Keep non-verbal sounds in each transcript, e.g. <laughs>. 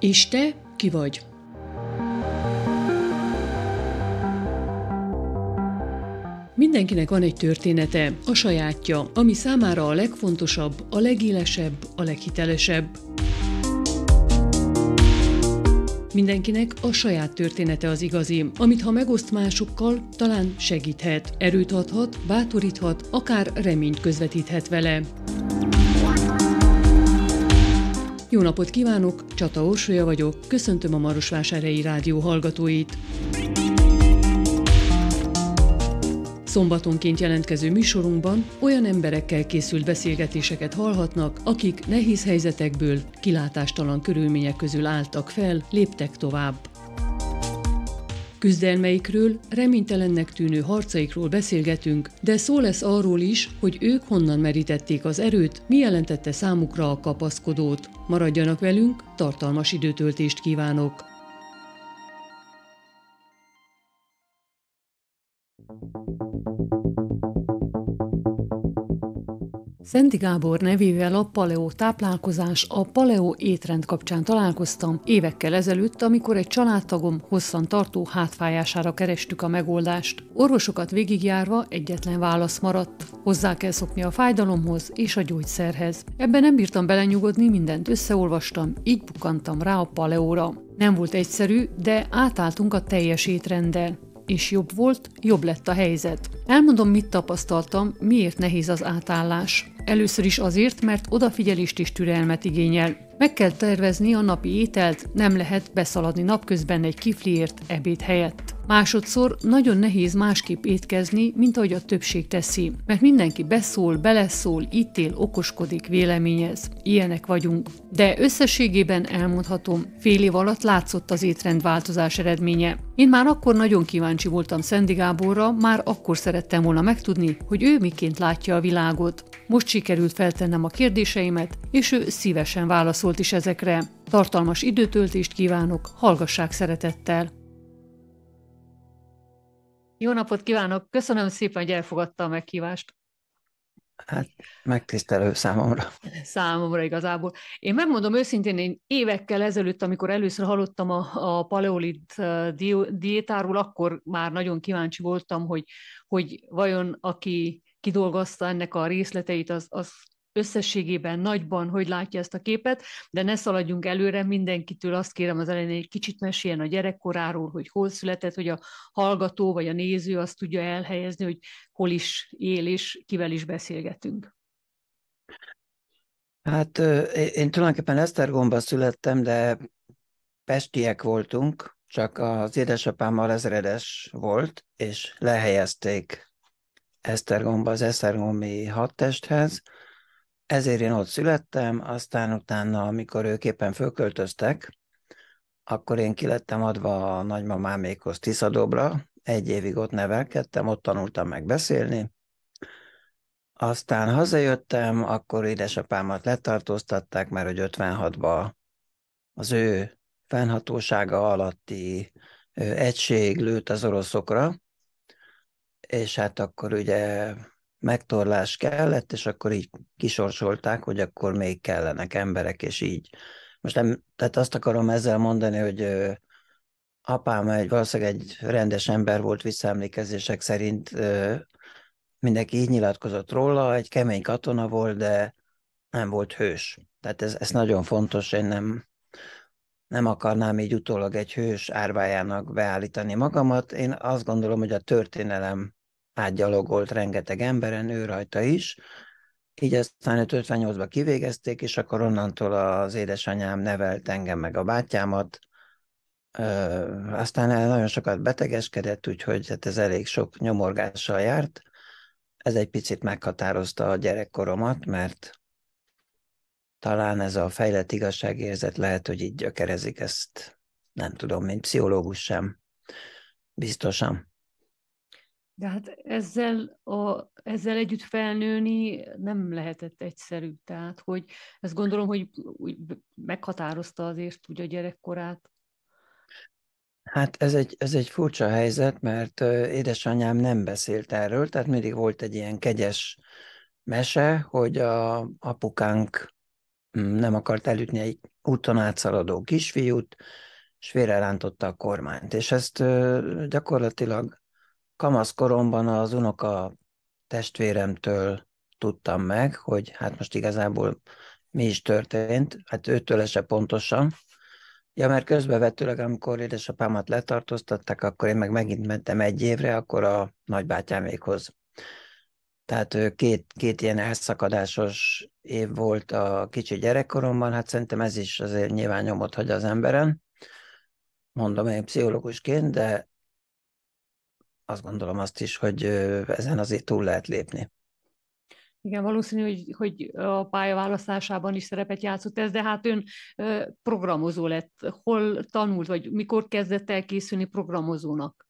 És te ki vagy? Mindenkinek van egy története, a sajátja, ami számára a legfontosabb, a legélesebb, a leghitelesebb. Mindenkinek a saját története az igazi, amit ha megoszt másokkal, talán segíthet, erőt adhat, bátoríthat, akár reményt közvetíthet vele. Jó napot kívánok, Csata Orsolya vagyok, köszöntöm a Marosvásárhelyi Rádió hallgatóit. Szombatonként jelentkező műsorunkban olyan emberekkel készült beszélgetéseket hallhatnak, akik nehéz helyzetekből, kilátástalan körülmények közül álltak fel, léptek tovább. Küzdelmeikről, reménytelennek tűnő harcaikról beszélgetünk, de szó lesz arról is, hogy ők honnan merítették az erőt, mi jelentette számukra a kapaszkodót. Maradjanak velünk, tartalmas időtöltést kívánok! Thank you. Szenti Gábor nevével a paleo táplálkozás, a paleo étrend kapcsán találkoztam évekkel ezelőtt, amikor egy családtagom hosszan tartó hátfájására kerestük a megoldást. Orvosokat végigjárva egyetlen válasz maradt. Hozzá kell szokni a fájdalomhoz és a gyógyszerhez. Ebben nem bírtam belenyugodni, mindent összeolvastam, így bukkantam rá a paleóra. Nem volt egyszerű, de átálltunk a teljes étrenddel és jobb volt, jobb lett a helyzet. Elmondom, mit tapasztaltam, miért nehéz az átállás. Először is azért, mert odafigyelést és türelmet igényel. Meg kell tervezni a napi ételt, nem lehet beszaladni napközben egy kifliért ebéd helyett. Másodszor nagyon nehéz másképp étkezni, mint ahogy a többség teszi, mert mindenki beszól, beleszól, ítél, okoskodik, véleményez. Ilyenek vagyunk. De összességében elmondhatom, fél év alatt látszott az étrend változás eredménye. Én már akkor nagyon kíváncsi voltam Szendi Gáborra, már akkor szerettem volna megtudni, hogy ő miként látja a világot. Most sikerült feltennem a kérdéseimet, és ő szívesen válaszolt is ezekre. Tartalmas időtöltést kívánok, hallgassák szeretettel! Jó napot kívánok! Köszönöm szépen, hogy elfogadta a meghívást. Hát megtisztelő számomra. Számomra igazából. Én megmondom őszintén, én évekkel ezelőtt, amikor először hallottam a, a paleolit diétáról, akkor már nagyon kíváncsi voltam, hogy, hogy vajon aki kidolgozta ennek a részleteit, az, az összességében nagyban hogy látja ezt a képet, de ne szaladjunk előre, mindenkitől azt kérem az elején, hogy kicsit meséljen a gyerekkoráról, hogy hol született, hogy a hallgató vagy a néző azt tudja elhelyezni, hogy hol is él és kivel is beszélgetünk. Hát én tulajdonképpen Esztergomba születtem, de pestiek voltunk, csak az édesapámmal ezredes volt, és lehelyezték Esztergomba az Esztergomi hadtesthez, ezért én ott születtem, aztán utána, amikor ők éppen fölköltöztek, akkor én kilettem adva a nagymamámékhoz Tiszadobra, egy évig ott nevelkedtem, ott tanultam meg beszélni, aztán hazajöttem, akkor édesapámat letartóztatták, mert hogy 56-ban az ő fennhatósága alatti egység lőtt az oroszokra, és hát akkor ugye megtorlás kellett, és akkor így kisorsolták, hogy akkor még kellenek emberek, és így. Most nem, tehát azt akarom ezzel mondani, hogy ö, apám egy, valószínűleg egy rendes ember volt visszaemlékezések szerint, ö, mindenki így nyilatkozott róla, egy kemény katona volt, de nem volt hős. Tehát ez, ez nagyon fontos, én nem, nem akarnám így utólag egy hős árvájának beállítani magamat. Én azt gondolom, hogy a történelem átgyalogolt rengeteg emberen, ő rajta is. Így aztán 58-ban kivégezték, és akkor onnantól az édesanyám nevelt engem meg a bátyámat. Ö, aztán nagyon sokat betegeskedett, úgyhogy hát ez elég sok nyomorgással járt. Ez egy picit meghatározta a gyerekkoromat, mert talán ez a fejlett igazságérzet lehet, hogy így gyökerezik, ezt nem tudom, mint pszichológus sem. Biztosan. De hát ezzel, a, ezzel együtt felnőni nem lehetett egyszerű. Tehát, hogy ezt gondolom, hogy úgy meghatározta azért úgy a gyerekkorát. Hát ez egy, ez egy furcsa helyzet, mert édesanyám nem beszélt erről, tehát mindig volt egy ilyen kegyes mese, hogy a apukánk mm, nem akart elütni egy úton átszaladó kisfiút, és félrelántotta a kormányt. És ezt gyakorlatilag kamaszkoromban az unoka testvéremtől tudtam meg, hogy hát most igazából mi is történt, hát őtől se pontosan. Ja, mert közbevetőleg, amikor édesapámat letartóztatták, akkor én meg megint mentem egy évre, akkor a nagybátyámékhoz. Tehát két, két ilyen elszakadásos év volt a kicsi gyerekkoromban, hát szerintem ez is azért nyilván nyomot hagy az emberen. Mondom én pszichológusként, de azt gondolom azt is, hogy ezen azért túl lehet lépni. Igen, valószínű, hogy, hogy a pályaválasztásában is szerepet játszott ez, de hát ön programozó lett. Hol tanult, vagy mikor kezdett el készülni programozónak?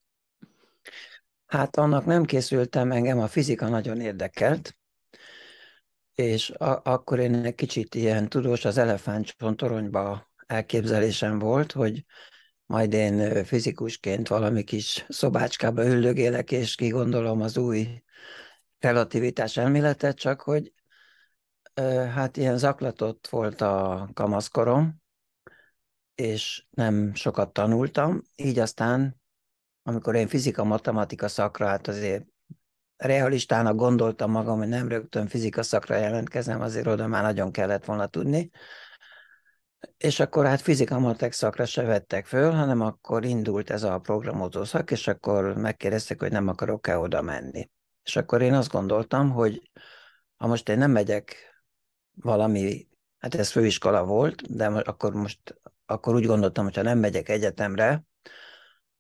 Hát annak nem készültem, engem a fizika nagyon érdekelt, és a- akkor én egy kicsit ilyen tudós az elefántcsontoronyba elképzelésem volt, hogy majd én fizikusként valami kis szobácskába üldögélek, és kigondolom az új relativitás elméletet, csak hogy hát ilyen zaklatott volt a kamaszkorom, és nem sokat tanultam, így aztán, amikor én fizika-matematika szakra, hát azért realistának gondoltam magam, hogy nem rögtön fizika szakra jelentkezem, azért oda már nagyon kellett volna tudni, és akkor hát fizika matek szakra se vettek föl, hanem akkor indult ez a programozó szak, és akkor megkérdezték, hogy nem akarok-e oda menni. És akkor én azt gondoltam, hogy ha most én nem megyek valami, hát ez főiskola volt, de akkor most, akkor úgy gondoltam, hogy ha nem megyek egyetemre,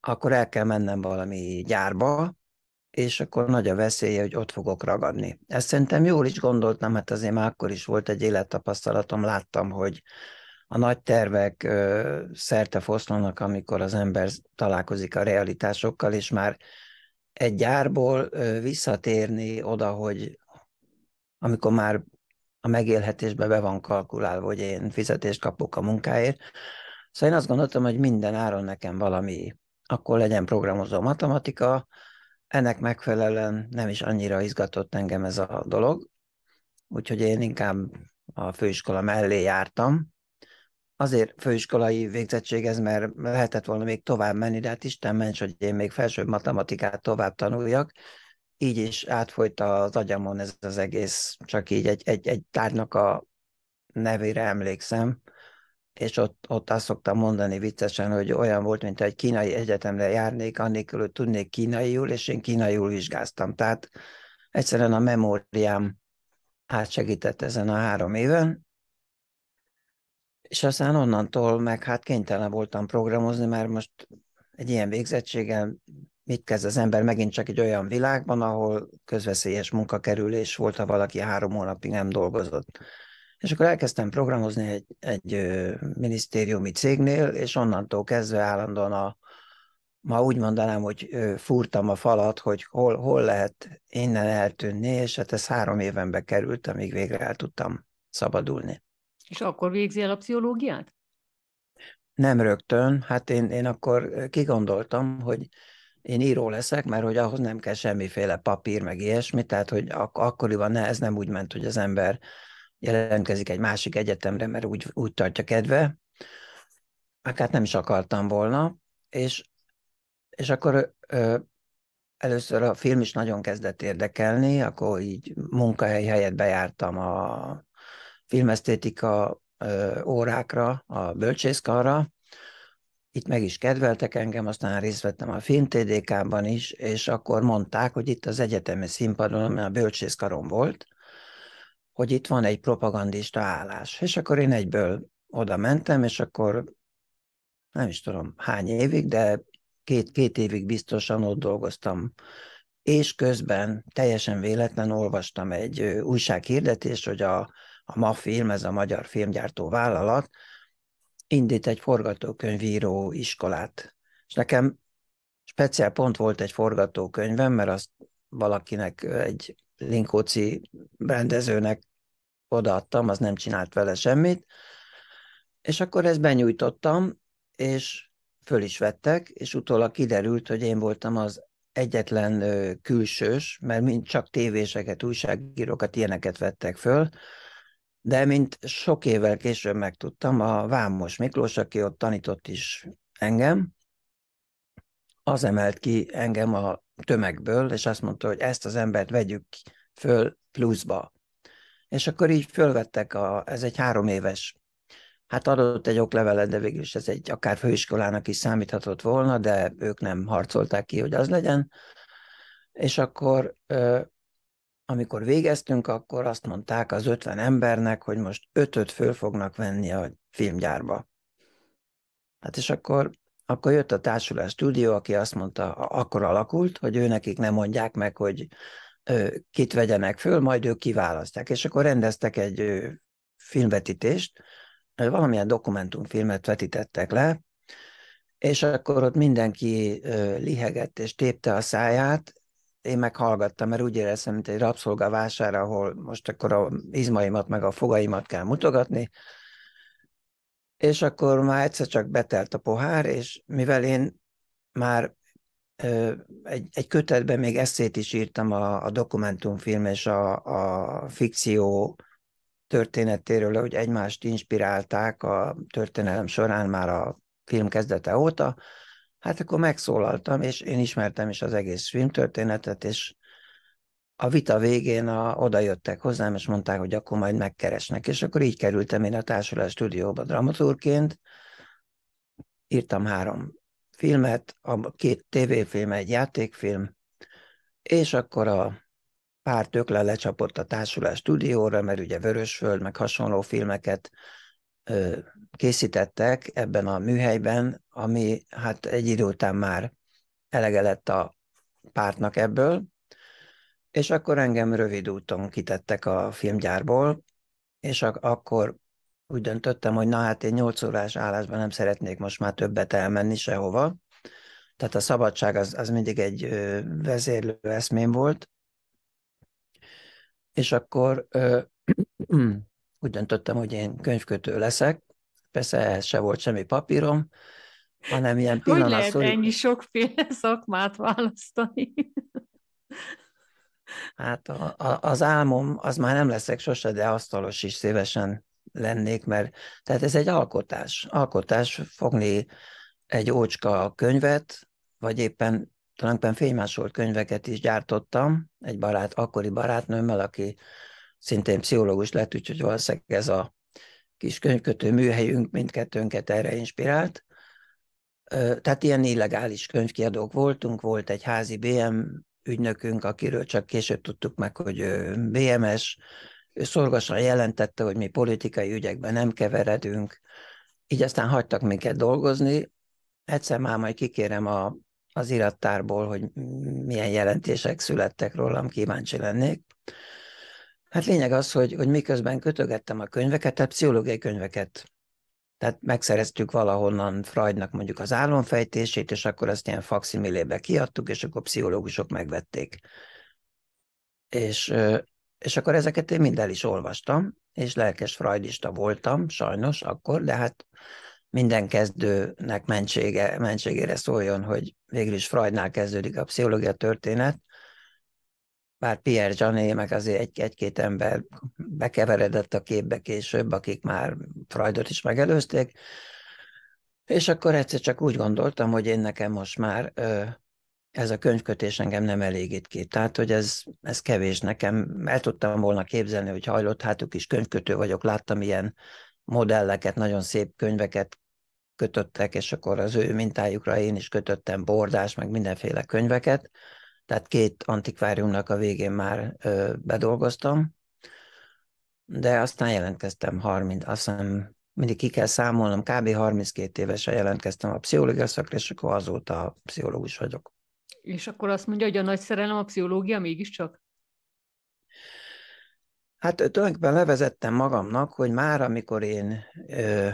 akkor el kell mennem valami gyárba, és akkor nagy a veszélye, hogy ott fogok ragadni. Ezt szerintem jól is gondoltam, hát azért már akkor is volt egy élettapasztalatom, láttam, hogy a nagy tervek ö, szerte foszlanak, amikor az ember találkozik a realitásokkal, és már egy gyárból ö, visszatérni oda, hogy amikor már a megélhetésbe be van kalkulálva, hogy én fizetést kapok a munkáért. Szóval én azt gondoltam, hogy minden áron nekem valami, akkor legyen programozó matematika, ennek megfelelően nem is annyira izgatott engem ez a dolog, úgyhogy én inkább a főiskola mellé jártam, azért főiskolai végzettség ez, mert lehetett volna még tovább menni, de hát Isten ments, hogy én még felsőbb matematikát tovább tanuljak. Így is átfolyt az agyamon ez az egész, csak így egy, egy, egy tárgynak a nevére emlékszem, és ott, ott azt szoktam mondani viccesen, hogy olyan volt, mint egy kínai egyetemre járnék, annélkül, hogy tudnék kínaiul, és én kínaiul vizsgáztam. Tehát egyszerűen a memóriám hát segített ezen a három éven, és aztán onnantól meg hát kénytelen voltam programozni, mert most egy ilyen végzettséggel mit kezd az ember megint csak egy olyan világban, ahol közveszélyes munkakerülés volt, ha valaki három hónapig nem dolgozott. És akkor elkezdtem programozni egy, egy minisztériumi cégnél, és onnantól kezdve állandóan a, ma úgy mondanám, hogy fúrtam a falat, hogy hol, hol lehet innen eltűnni, és hát ez három évenbe került, amíg végre el tudtam szabadulni. És akkor végzi el a pszichológiát? Nem rögtön. Hát én, én akkor kigondoltam, hogy én író leszek, mert hogy ahhoz nem kell semmiféle papír, meg ilyesmi, tehát hogy ak- akkoriban ne, ez nem úgy ment, hogy az ember jelentkezik egy másik egyetemre, mert úgy, úgy tartja kedve. Hát nem is akartam volna, és, és akkor ö, először a film is nagyon kezdett érdekelni, akkor így munkahely helyett bejártam a filmesztétika órákra, a bölcsészkarra. Itt meg is kedveltek engem, aztán részt vettem a tdk ban is, és akkor mondták, hogy itt az egyetemi színpadon, ami a bölcsészkaron volt, hogy itt van egy propagandista állás. És akkor én egyből oda mentem, és akkor nem is tudom hány évig, de két, két évig biztosan ott dolgoztam. És közben teljesen véletlen olvastam egy újsághirdetést, hogy a a ma film, ez a magyar filmgyártó vállalat, indít egy forgatókönyvíró iskolát. És nekem speciál pont volt egy forgatókönyvem, mert azt valakinek, egy Linkóci rendezőnek odaadtam, az nem csinált vele semmit, és akkor ezt benyújtottam, és föl is vettek, és utólag kiderült, hogy én voltam az egyetlen külsős, mert mind csak tévéseket, újságírókat, ilyeneket vettek föl, de mint sok évvel később megtudtam, a Vámos Miklós, aki ott tanított is engem, az emelt ki engem a tömegből, és azt mondta, hogy ezt az embert vegyük föl pluszba. És akkor így fölvettek, a, ez egy három éves, hát adott egy oklevelet, de végül is ez egy akár főiskolának is számíthatott volna, de ők nem harcolták ki, hogy az legyen. És akkor amikor végeztünk, akkor azt mondták az 50 embernek, hogy most ötöt föl fognak venni a filmgyárba. Hát és akkor, akkor jött a társulás stúdió, aki azt mondta, akkor alakult, hogy ő nekik nem mondják meg, hogy kit vegyenek föl, majd ők kiválasztják. És akkor rendeztek egy filmvetítést, valamilyen dokumentumfilmet vetítettek le, és akkor ott mindenki lihegett és tépte a száját, én meghallgattam, mert úgy éreztem, mint egy rabszolgavásár, ahol most akkor a izmaimat meg a fogaimat kell mutogatni, és akkor már egyszer csak betelt a pohár, és mivel én már ö, egy, egy kötetben még eszét is írtam a, a dokumentumfilm és a, a fikció történetéről, hogy egymást inspirálták a történelem során már a film kezdete óta, Hát akkor megszólaltam, és én ismertem is az egész filmtörténetet, és a vita végén a, oda jöttek hozzám, és mondták, hogy akkor majd megkeresnek. És akkor így kerültem én a társulás stúdióba dramaturként. Írtam három filmet, a két tévéfilm, egy játékfilm, és akkor a pár tökle lecsapott a társulás stúdióra, mert ugye Vörösföld, meg hasonló filmeket ö, készítettek ebben a műhelyben, ami hát egy idő után már elege lett a pártnak ebből, és akkor engem rövid úton kitettek a filmgyárból, és ak- akkor úgy döntöttem, hogy na hát én 8 órás állásban nem szeretnék most már többet elmenni sehova. Tehát a szabadság az, az mindig egy ö, vezérlő eszmém volt. És akkor ö, <clears throat> úgy döntöttem, hogy én könyvkötő leszek, Persze ehhez se volt semmi papírom, hanem ilyen pillanat... Hogy lehet ennyi sokféle <laughs> szakmát választani? Hát a, a, az álmom, az már nem leszek sose, de asztalos is szívesen lennék, mert tehát ez egy alkotás. Alkotás fogni egy ócska könyvet, vagy éppen tulajdonképpen fénymásolt könyveket is gyártottam egy barát, akkori barátnőmmel, aki szintén pszichológus lett, úgyhogy valószínűleg ez a kis könyvkötő műhelyünk mindkettőnket erre inspirált. Tehát ilyen illegális könyvkiadók voltunk, volt egy házi BM ügynökünk, akiről csak később tudtuk meg, hogy BMS, ő szorgosan jelentette, hogy mi politikai ügyekben nem keveredünk, így aztán hagytak minket dolgozni. Egyszer már majd kikérem a, az irattárból, hogy milyen jelentések születtek rólam, kíváncsi lennék. Hát lényeg az, hogy, hogy miközben kötögettem a könyveket, tehát pszichológiai könyveket, tehát megszereztük valahonnan Freudnak mondjuk az álomfejtését, és akkor azt ilyen faximilébe kiadtuk, és akkor pszichológusok megvették. És, és akkor ezeket én mind el is olvastam, és lelkes freudista voltam, sajnos akkor, de hát minden kezdőnek mentsége, mentségére szóljon, hogy végül is Freudnál kezdődik a pszichológia történet, bár Pierre Jané, meg azért egy, egy-két ember bekeveredett a képbe később, akik már Freudot is megelőzték, és akkor egyszer csak úgy gondoltam, hogy én nekem most már ö, ez a könyvkötés engem nem elégít ki. Tehát, hogy ez, ez kevés nekem. El tudtam volna képzelni, hogy hajlott hátuk is könyvkötő vagyok. Láttam ilyen modelleket, nagyon szép könyveket kötöttek, és akkor az ő mintájukra én is kötöttem bordás, meg mindenféle könyveket tehát két antikváriumnak a végén már ö, bedolgoztam, de aztán jelentkeztem 30, azt hiszem mindig ki kell számolnom, kb. 32 évesen jelentkeztem a pszichológia szakra, és akkor azóta pszichológus vagyok. És akkor azt mondja, hogy a nagy szerelem a pszichológia mégiscsak? Hát tulajdonképpen levezettem magamnak, hogy már amikor én ö,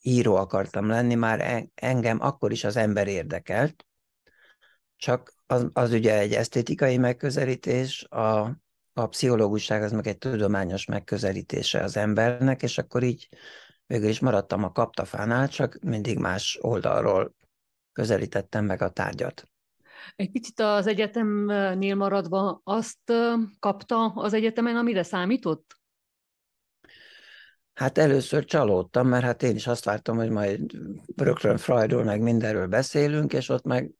író akartam lenni, már engem akkor is az ember érdekelt, csak az, az ugye egy esztétikai megközelítés, a, a pszichológusság az meg egy tudományos megközelítése az embernek, és akkor így végül is maradtam a kaptafánál, csak mindig más oldalról közelítettem meg a tárgyat. Egy picit az egyetemnél maradva azt kapta az egyetemen, amire számított? Hát először csalódtam, mert hát én is azt vártam, hogy majd rögtön Freudról meg mindenről beszélünk, és ott meg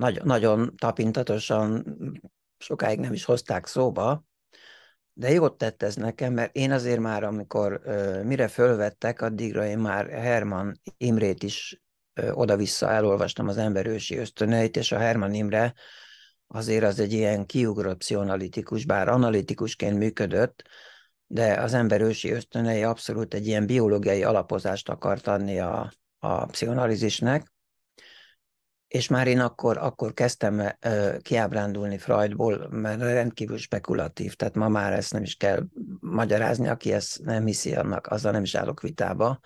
nagyon, nagyon tapintatosan sokáig nem is hozták szóba, de jót tett ez nekem, mert én azért már, amikor ö, mire fölvettek, addigra én már Herman Imrét is oda-vissza elolvastam az emberősi ösztöneit, és a Herman Imre azért az egy ilyen kiugrott pszichoanalitikus, bár analitikusként működött, de az emberősi ösztönei abszolút egy ilyen biológiai alapozást akart adni a, a pszichoanalizisnek, és már én akkor, akkor kezdtem kiábrándulni Freudból, mert rendkívül spekulatív, tehát ma már ezt nem is kell magyarázni, aki ezt nem hiszi, annak azzal nem is állok vitába.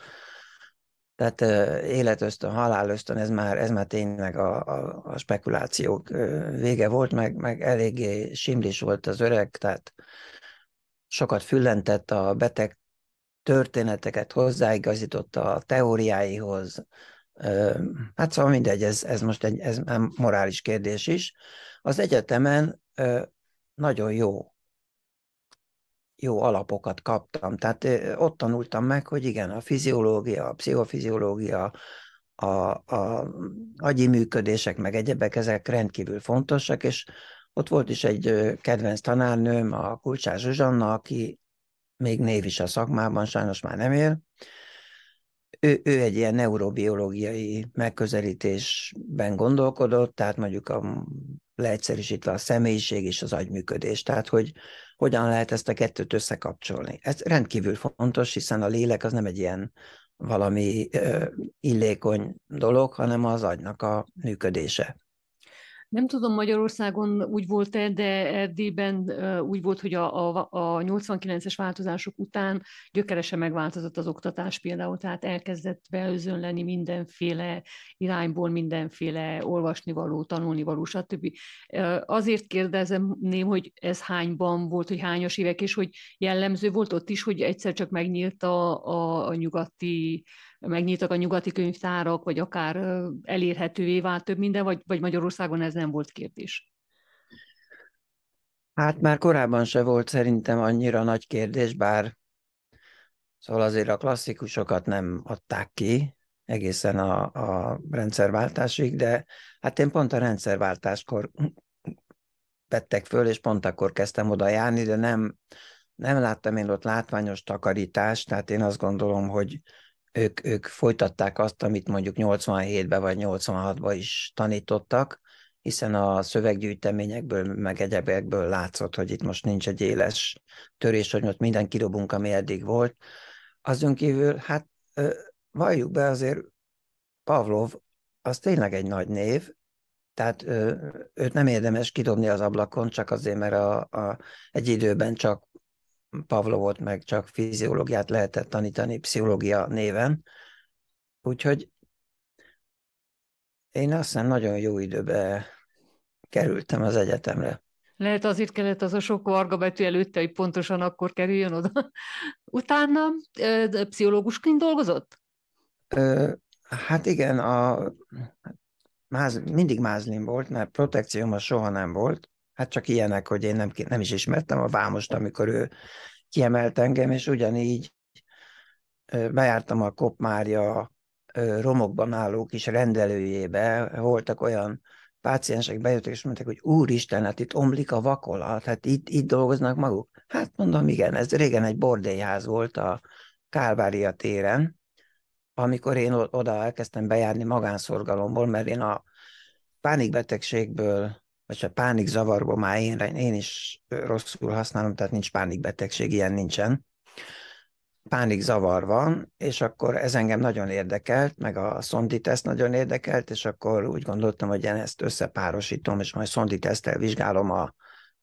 Tehát életösztön, halálösztön, ez már, ez már tényleg a, a, a spekulációk vége volt, meg, meg eléggé simlis volt az öreg, tehát sokat füllentett a beteg történeteket, hozzáigazította a teóriáihoz, Hát szóval mindegy, ez, ez most egy ez már morális kérdés is. Az egyetemen nagyon jó jó alapokat kaptam. Tehát ott tanultam meg, hogy igen, a fiziológia, a pszichofiziológia, a, a agyi működések, meg egyebek, ezek rendkívül fontosak, és ott volt is egy kedvenc tanárnőm, a Kulcsár Zsuzsanna, aki még név is a szakmában, sajnos már nem él, ő, ő egy ilyen neurobiológiai megközelítésben gondolkodott, tehát mondjuk a leegyszerűsítve a személyiség és az agyműködés, tehát hogy hogyan lehet ezt a kettőt összekapcsolni. Ez rendkívül fontos, hiszen a lélek az nem egy ilyen valami ö, illékony dolog, hanem az agynak a működése. Nem tudom, Magyarországon úgy volt-e, de Erdélyben úgy volt, hogy a, a, a 89-es változások után gyökeresen megváltozott az oktatás például, tehát elkezdett beözönleni mindenféle irányból, mindenféle olvasnivaló, tanulnivaló, stb. Azért kérdezem, hogy ez hányban volt, hogy hányos évek, és hogy jellemző volt ott is, hogy egyszer csak megnyílt a, a, a nyugati megnyíltak a nyugati könyvtárak, vagy akár elérhetővé vált több minden, vagy, vagy Magyarországon ez nem volt kérdés? Hát már korábban se volt szerintem annyira nagy kérdés, bár szóval azért a klasszikusokat nem adták ki egészen a, a rendszerváltásig, de hát én pont a rendszerváltáskor vettek föl, és pont akkor kezdtem oda járni, de nem, nem láttam én ott látványos takarítást, tehát én azt gondolom, hogy ők, ők folytatták azt, amit mondjuk 87-ben vagy 86-ban is tanítottak, hiszen a szöveggyűjteményekből, meg egyebekből látszott, hogy itt most nincs egy éles törés, hogy ott minden kirobunk, ami eddig volt. Azon kívül, hát valljuk be azért, Pavlov az tényleg egy nagy név, tehát őt nem érdemes kidobni az ablakon, csak azért, mert a, a, egy időben csak Pavlovot meg csak fiziológiát lehetett tanítani pszichológia néven. Úgyhogy én azt hiszem nagyon jó időbe kerültem az egyetemre. Lehet azért kellett az a sok varga betű előtte, hogy pontosan akkor kerüljön oda. Utána pszichológusként dolgozott? Ö, hát igen, a, hát mindig mázlim volt, mert protekcióma soha nem volt, Hát csak ilyenek, hogy én nem, nem is ismertem a Vámost, amikor ő kiemelt engem, és ugyanígy bejártam a Kopmária romokban álló kis rendelőjébe, voltak olyan páciensek bejöttek, és mondták, hogy úristen, hát itt omlik a vakolat, hát itt, itt dolgoznak maguk. Hát mondom, igen, ez régen egy bordélyház volt a Kálvária téren, amikor én oda elkezdtem bejárni magánszorgalomból, mert én a pánikbetegségből és a pánik zavarba már én, én is rosszul használom, tehát nincs pánikbetegség, ilyen nincsen. Pánik zavar van, és akkor ez engem nagyon érdekelt, meg a szondi teszt nagyon érdekelt, és akkor úgy gondoltam, hogy én ezt összepárosítom, és majd szondi teszttel vizsgálom a,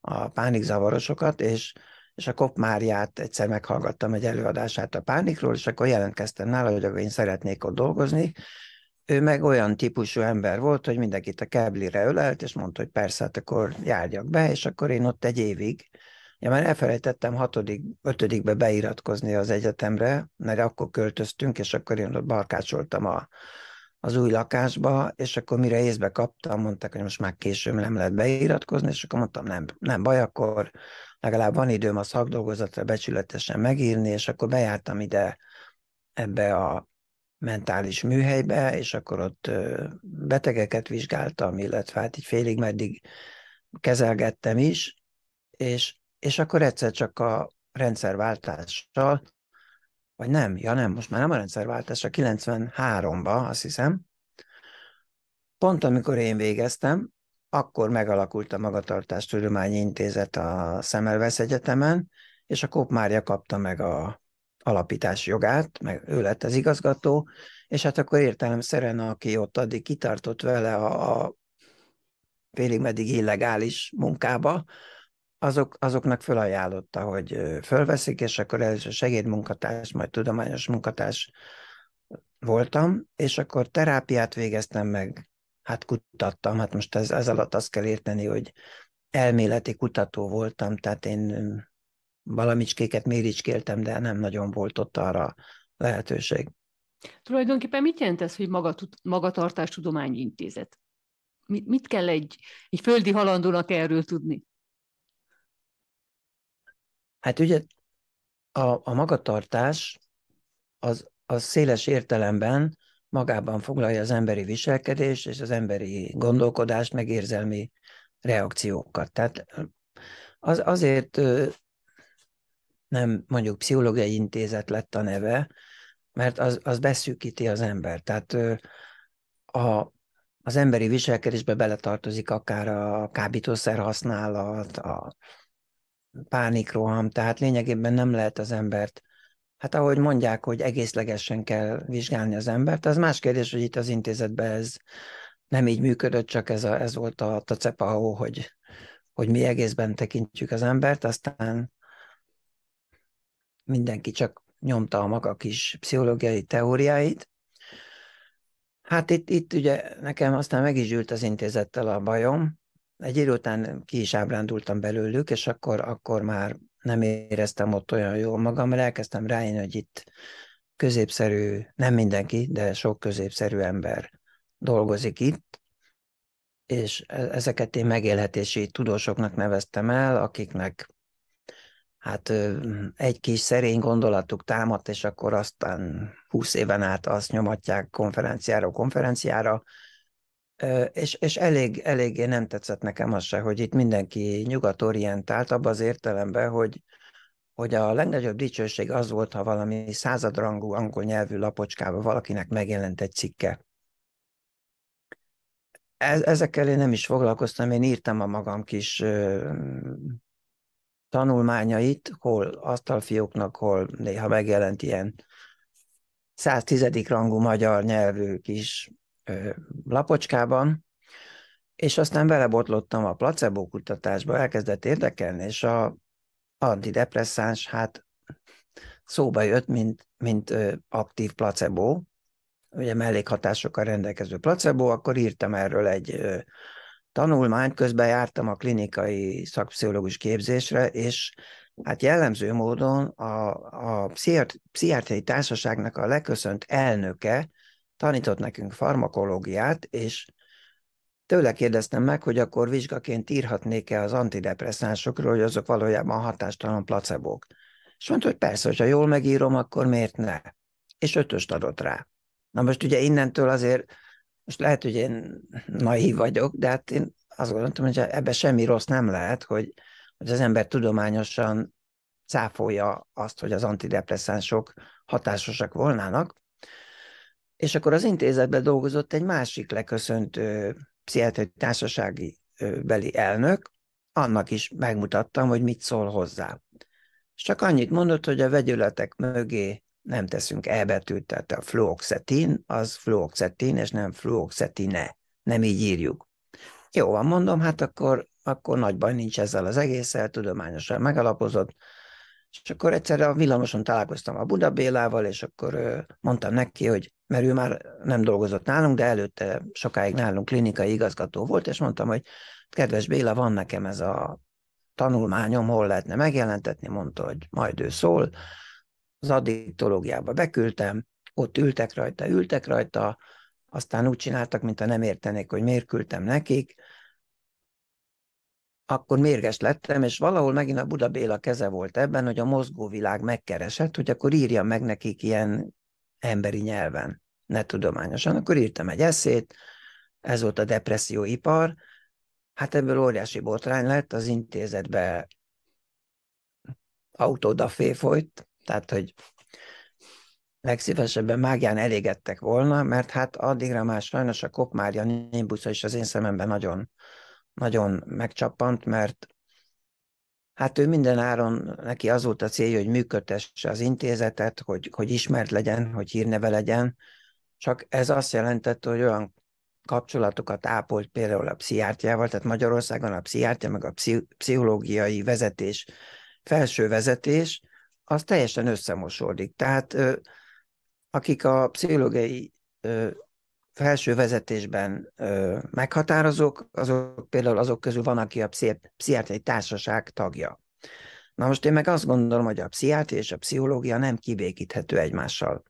a pánikzavarosokat, és, és a Kopp Máriát egyszer meghallgattam egy előadását a pánikról, és akkor jelentkeztem nála, hogy én szeretnék ott dolgozni, ő meg olyan típusú ember volt, hogy mindenkit a keblire ölelt, és mondta, hogy persze, hát akkor járjak be, és akkor én ott egy évig, ja, már elfelejtettem hatodik, ötödikbe beiratkozni az egyetemre, mert akkor költöztünk, és akkor én ott barkácsoltam a, az új lakásba, és akkor mire észbe kaptam, mondták, hogy most már később nem lehet beiratkozni, és akkor mondtam, nem, nem baj, akkor legalább van időm a szakdolgozatra becsületesen megírni, és akkor bejártam ide ebbe a mentális műhelybe, és akkor ott betegeket vizsgáltam, illetve hát így félig meddig kezelgettem is, és, és akkor egyszer csak a rendszerváltással, vagy nem, ja nem, most már nem a rendszerváltás, a 93-ba, azt hiszem, pont amikor én végeztem, akkor megalakult a Magatartástudományi Intézet a Szemelvesz Egyetemen, és a Kóp Mária kapta meg a alapítás jogát, meg ő lett az igazgató, és hát akkor értelemszerűen, aki ott addig kitartott vele a, a félig meddig illegális munkába, azok, azoknak fölajánlotta, hogy fölveszik, és akkor először segédmunkatárs, majd tudományos munkatárs voltam, és akkor terápiát végeztem meg, hát kutattam, hát most ez, ez alatt azt kell érteni, hogy elméleti kutató voltam, tehát én valamicskéket méricskéltem, de nem nagyon volt ott arra lehetőség. Tulajdonképpen mit jelent ez, hogy magatartás tudományi intézet? Mit, mit kell egy, egy földi halandónak erről tudni? Hát ugye a, a magatartás az, az széles értelemben magában foglalja az emberi viselkedést és az emberi gondolkodást, meg érzelmi reakciókat. Tehát az, azért nem mondjuk pszichológiai intézet lett a neve, mert az, az beszűkíti az ember. Tehát a, az emberi viselkedésbe beletartozik akár a kábítószer használat, a pánikroham, tehát lényegében nem lehet az embert Hát ahogy mondják, hogy egészlegesen kell vizsgálni az embert, az más kérdés, hogy itt az intézetben ez nem így működött, csak ez, a, ez volt a cepahó, hogy, hogy mi egészben tekintjük az embert, aztán mindenki csak nyomta a maga kis pszichológiai teóriáit. Hát itt, itt ugye nekem aztán meg is ült az intézettel a bajom. Egy idő után ki is ábrándultam belőlük, és akkor, akkor már nem éreztem ott olyan jól magam, mert elkezdtem rájönni, hogy itt középszerű, nem mindenki, de sok középszerű ember dolgozik itt, és e-, ezeket én megélhetési tudósoknak neveztem el, akiknek hát egy kis szerény gondolatuk támadt, és akkor aztán húsz éven át azt nyomatják konferenciára, konferenciára, és, és elég, eléggé nem tetszett nekem az se, hogy itt mindenki nyugatorientált abban az értelemben, hogy, hogy a legnagyobb dicsőség az volt, ha valami századrangú angol nyelvű lapocskába valakinek megjelent egy cikke. E, ezekkel én nem is foglalkoztam, én írtam a magam kis tanulmányait, hol asztalfióknak, hol néha megjelent ilyen 110. rangú magyar nyelvű kis ö, lapocskában, és aztán belebotlottam a placebo kutatásba, elkezdett érdekelni, és a antidepresszáns hát szóba jött, mint, mint ö, aktív placebo, ugye mellékhatásokkal rendelkező placebo, akkor írtam erről egy ö, tanulmányt, közben jártam a klinikai szakpszichológus képzésre, és hát jellemző módon a, a pszichiátriai társaságnak a leköszönt elnöke tanított nekünk farmakológiát, és tőle kérdeztem meg, hogy akkor vizsgaként írhatnék-e az antidepresszánsokról, hogy azok valójában hatástalan placebók. És mondta, hogy persze, hogyha jól megírom, akkor miért ne? És ötöst adott rá. Na most ugye innentől azért most lehet, hogy én naív vagyok, de hát én azt gondoltam, hogy ebbe semmi rossz nem lehet, hogy, hogy az ember tudományosan cáfolja azt, hogy az antidepresszánsok hatásosak volnának. És akkor az intézetben dolgozott egy másik leköszöntő pszichiátriai társasági beli elnök, annak is megmutattam, hogy mit szól hozzá. És csak annyit mondott, hogy a vegyületek mögé nem teszünk E betűt, tehát a fluoxetin, az fluoxetin, és nem fluoxetine. Nem így írjuk. Jó, van, mondom, hát akkor, akkor nagy baj nincs ezzel az egésszel, tudományosan megalapozott. És akkor egyszerre a villamoson találkoztam a Buda Bélával, és akkor mondtam neki, hogy mert ő már nem dolgozott nálunk, de előtte sokáig nálunk klinikai igazgató volt, és mondtam, hogy kedves Béla, van nekem ez a tanulmányom, hol lehetne megjelentetni, mondta, hogy majd ő szól, az addiktológiába beküldtem, ott ültek rajta, ültek rajta, aztán úgy csináltak, mintha nem értenék, hogy miért küldtem nekik, akkor mérges lettem, és valahol megint a Buda Béla keze volt ebben, hogy a mozgóvilág megkeresett, hogy akkor írja meg nekik ilyen emberi nyelven, ne tudományosan. Akkor írtam egy eszét, ez volt a depresszióipar, hát ebből óriási botrány lett, az intézetbe autódafé folyt, tehát, hogy legszívesebben mágián elégettek volna, mert hát addigra már sajnos a kopmárja nimbusza is az én szememben nagyon, nagyon megcsappant, mert hát ő minden áron, neki az volt a célja, hogy működtesse az intézetet, hogy, hogy ismert legyen, hogy hírneve legyen, csak ez azt jelentette, hogy olyan kapcsolatokat ápolt például a pszichiátriával, tehát Magyarországon a pszichiátria meg a pszichológiai vezetés, felső vezetés, az teljesen összemosódik. Tehát akik a pszichológiai felső vezetésben meghatározók, azok például azok közül van, aki a pszichiátriai társaság tagja. Na most én meg azt gondolom, hogy a pszichiátria és a pszichológia nem kibékíthető egymással.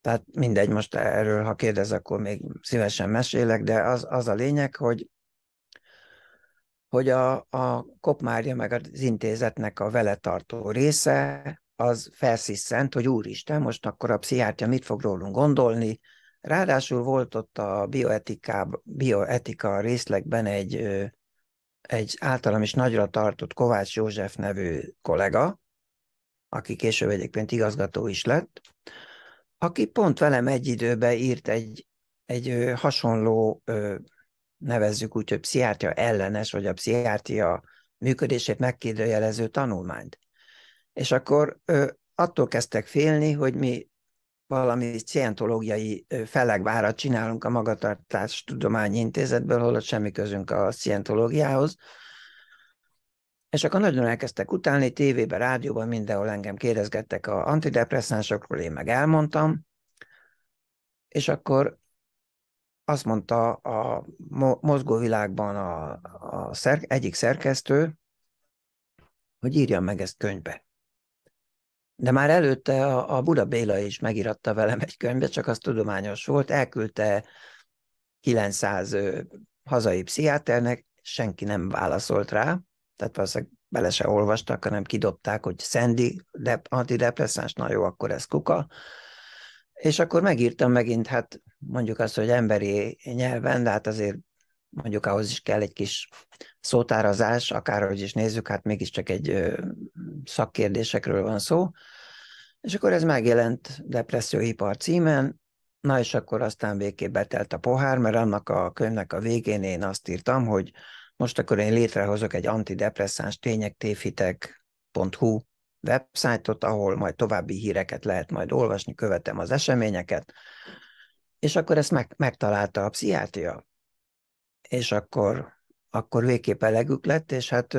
Tehát mindegy, most erről, ha kérdez, akkor még szívesen mesélek, de az, az a lényeg, hogy hogy a, a Kopmárja meg az intézetnek a vele tartó része az felsziszent, hogy úristen, most akkor a pszichiátja mit fog rólunk gondolni. Ráadásul volt ott a bioetika, bioetika részlegben egy, egy általam is nagyra tartott Kovács József nevű kollega, aki később egyébként igazgató is lett, aki pont velem egy időben írt egy, egy hasonló nevezzük úgy, hogy pszichiátria ellenes, vagy a pszichiátria működését megkérdőjelező tanulmányt. És akkor ö, attól kezdtek félni, hogy mi valami szientológiai felegvárat csinálunk a Magatartás Tudományi Intézetből, holott semmi közünk a szientológiához. És akkor nagyon elkezdtek utálni, tévében, rádióban, mindenhol engem kérdezgettek a antidepresszánsokról, én meg elmondtam. És akkor azt mondta a mozgóvilágban a, a szer, egyik szerkesztő, hogy írja meg ezt könyvbe. De már előtte a, a Buda Béla is megíratta velem egy könyvbe, csak az tudományos volt, elküldte 900 hazai pszichiáternek, senki nem válaszolt rá, tehát valószínűleg bele se olvastak, hanem kidobták, hogy Sandy de, antidepresszáns, na jó, akkor ez kuka. És akkor megírtam megint, hát mondjuk azt, hogy emberi nyelven, de hát azért mondjuk ahhoz is kell egy kis szótárazás, akárhogy is nézzük, hát mégiscsak egy szakkérdésekről van szó. És akkor ez megjelent depresszióipar címen, na és akkor aztán végképp betelt a pohár, mert annak a könyvnek a végén én azt írtam, hogy most akkor én létrehozok egy antidepresszáns tények websájtot, ahol majd további híreket lehet majd olvasni, követem az eseményeket, és akkor ezt meg, megtalálta a pszichiátria. És akkor, akkor végképp elegük lett, és hát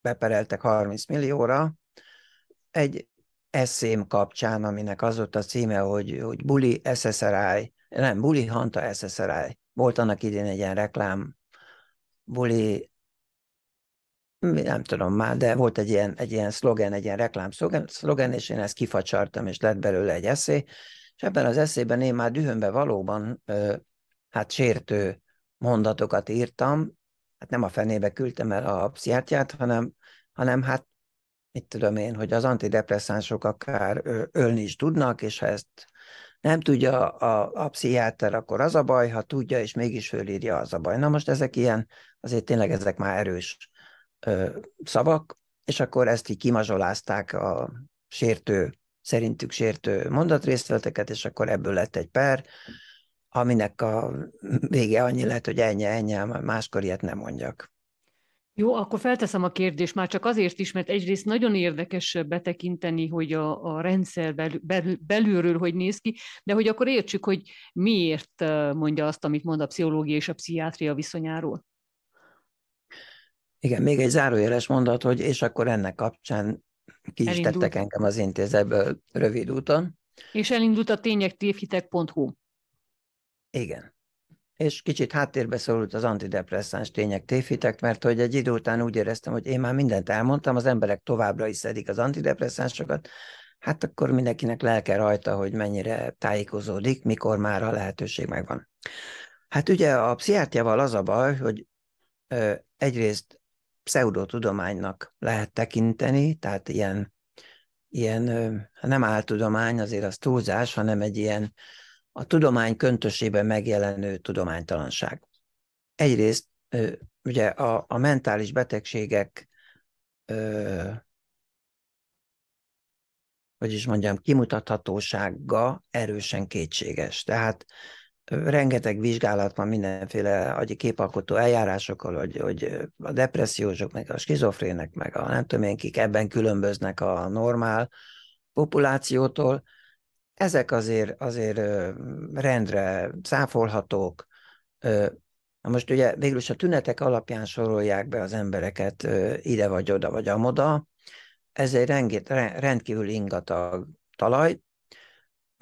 bepereltek 30 millióra egy eszém kapcsán, aminek az volt a címe, hogy, hogy Buli SSRI, nem, Buli Hanta SSRI. Volt annak idén egy ilyen reklám, Buli nem tudom már, de volt egy ilyen, egy ilyen szlogen, egy ilyen reklám szlogen, és én ezt kifacsartam, és lett belőle egy eszé, és ebben az eszében én már dühönbe valóban hát sértő mondatokat írtam, hát nem a fenébe küldtem el a pszichátját, hanem, hanem hát mit tudom én, hogy az antidepresszánsok akár ölni is tudnak, és ha ezt nem tudja a, a pszichiáter, akkor az a baj, ha tudja, és mégis fölírja, az a baj. Na most ezek ilyen, azért tényleg ezek már erős szavak, és akkor ezt így kimazsolázták a sértő, szerintük sértő mondatrészleteket, és akkor ebből lett egy per, aminek a vége annyi lett, hogy ennyi, ennyi, máskor ilyet nem mondjak. Jó, akkor felteszem a kérdést már csak azért is, mert egyrészt nagyon érdekes betekinteni, hogy a, a rendszer belül, belül, belülről hogy néz ki, de hogy akkor értsük, hogy miért mondja azt, amit mond a pszichológia és a pszichiátria viszonyáról. Igen, még egy zárójeles mondat, hogy és akkor ennek kapcsán ki is tettek engem az intézetből rövid úton. És elindult a tények tévhitek.hu. Igen. És kicsit háttérbe szorult az antidepresszáns tények tévhitek, mert hogy egy idő után úgy éreztem, hogy én már mindent elmondtam, az emberek továbbra is szedik az antidepresszánsokat, hát akkor mindenkinek lelke rajta, hogy mennyire tájékozódik, mikor már a lehetőség megvan. Hát ugye a pszichiátriával az a baj, hogy egyrészt pseudotudománynak lehet tekinteni, tehát ilyen, ilyen hát nem áltudomány, azért az túlzás, hanem egy ilyen a tudomány köntösében megjelenő tudománytalanság. Egyrészt ugye a, a mentális betegségek vagyis hogy is mondjam, kimutathatósága erősen kétséges. Tehát rengeteg vizsgálat van mindenféle agyi képalkotó eljárásokkal, hogy, hogy a depressziósok, meg a skizofrének, meg a nem tudom én kik ebben különböznek a normál populációtól. Ezek azért, azért rendre száfolhatók. Na most ugye végül is a tünetek alapján sorolják be az embereket ide vagy oda vagy amoda. Ez egy rendkívül ingatag talaj,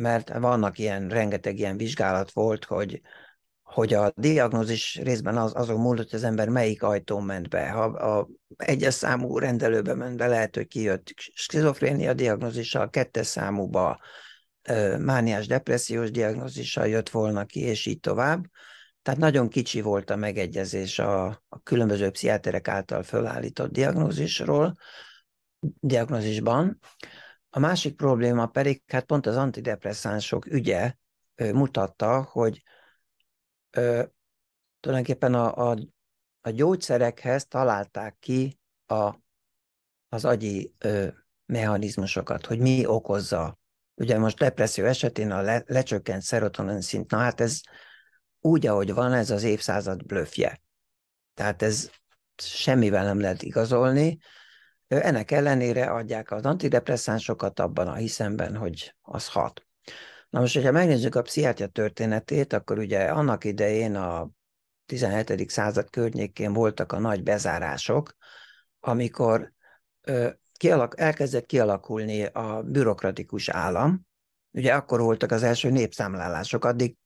mert vannak ilyen, rengeteg ilyen vizsgálat volt, hogy, hogy a diagnózis részben az, azon múlott, hogy az ember melyik ajtón ment be. Ha a egyes számú rendelőbe ment be, lehet, hogy kijött skizofrénia diagnózissal, kettes számúba mániás depressziós diagnózissal jött volna ki, és így tovább. Tehát nagyon kicsi volt a megegyezés a, a különböző pszichiáterek által fölállított diagnózisról, diagnózisban. A másik probléma pedig, hát pont az antidepresszánsok ügye ő, mutatta, hogy ő, tulajdonképpen a, a, a gyógyszerekhez találták ki a, az agyi ő, mechanizmusokat, hogy mi okozza. Ugye most depresszió esetén a le, lecsökkent szerotonin szint, na hát ez úgy, ahogy van, ez az évszázad blöfje. Tehát ez semmivel nem lehet igazolni, ennek ellenére adják az antidepresszánsokat abban a hiszemben, hogy az hat. Na most, hogyha megnézzük a pszichiátria történetét, akkor ugye annak idején a 17. század környékén voltak a nagy bezárások, amikor kialak, elkezdett kialakulni a bürokratikus állam. Ugye akkor voltak az első népszámlálások, addig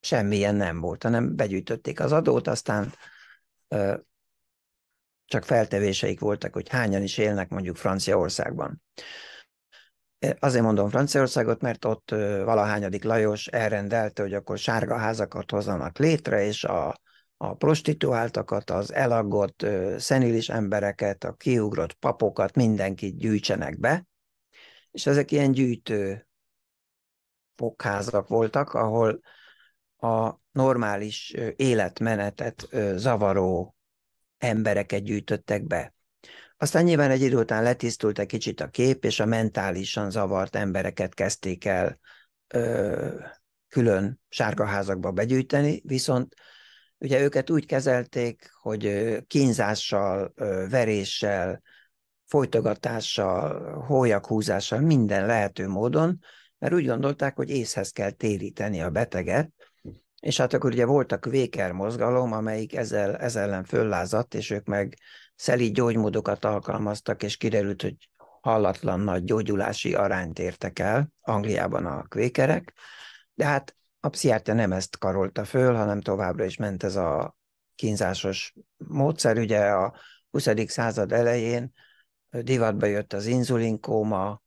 semmilyen nem volt, hanem begyűjtötték az adót, aztán csak feltevéseik voltak, hogy hányan is élnek mondjuk Franciaországban. Azért mondom Franciaországot, mert ott valahányadik Lajos elrendelte, hogy akkor sárga házakat hozzanak létre, és a, a prostituáltakat, az elaggott szenilis embereket, a kiugrott papokat, mindenkit gyűjtsenek be. És ezek ilyen gyűjtő fokházak voltak, ahol a normális életmenetet zavaró embereket gyűjtöttek be. Aztán nyilván egy idő után letisztult egy kicsit a kép, és a mentálisan zavart embereket kezdték el ö, külön sárgaházakba begyűjteni, viszont ugye őket úgy kezelték, hogy kínzással, veréssel, folytogatással, hólyakhúzással, minden lehető módon, mert úgy gondolták, hogy észhez kell téríteni a beteget, és hát akkor ugye voltak véker mozgalom, amelyik ezzel, ezzel ellen föllázadt, és ők meg szeli gyógymódokat alkalmaztak, és kiderült, hogy hallatlan nagy gyógyulási arányt értek el Angliában a kvékerek, de hát a pszichiáter nem ezt karolta föl, hanem továbbra is ment ez a kínzásos módszer. Ugye a 20. század elején divatba jött az inzulinkóma,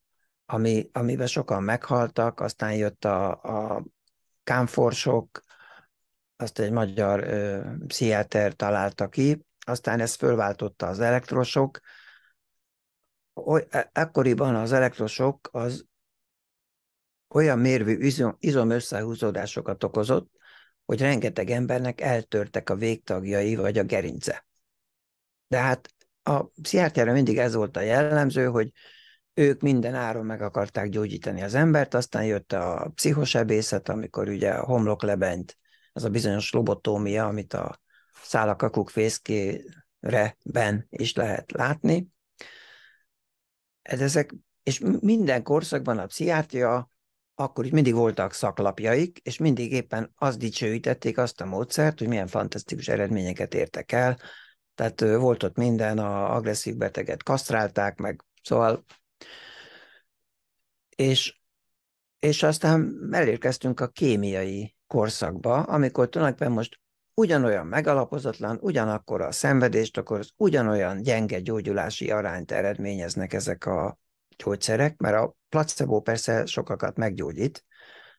ami, amiben sokan meghaltak, aztán jött a, a kámforsok, azt egy magyar ö, pszichiáter találta ki, aztán ezt fölváltotta az elektrosok. Oly, e, ekkoriban az elektrosok az olyan mérvű izom, izom összehúzódásokat okozott, hogy rengeteg embernek eltörtek a végtagjai vagy a gerince. De hát a pszichiáterre mindig ez volt a jellemző, hogy ők minden áron meg akarták gyógyítani az embert, aztán jött a pszichosebészet, amikor ugye a homloklebenyt az a bizonyos lobotómia, amit a szálakakuk fészkéreben is lehet látni. Ez ezek, és minden korszakban a pszichiátria akkor is mindig voltak szaklapjaik, és mindig éppen azt dicsőítették azt a módszert, hogy milyen fantasztikus eredményeket értek el. Tehát volt ott minden, a agresszív beteget kasztrálták meg, szóval és, és aztán elérkeztünk a kémiai korszakba, amikor tulajdonképpen most ugyanolyan megalapozatlan, ugyanakkor a szenvedést az ugyanolyan gyenge gyógyulási arányt eredményeznek ezek a gyógyszerek, mert a placebo persze sokakat meggyógyít,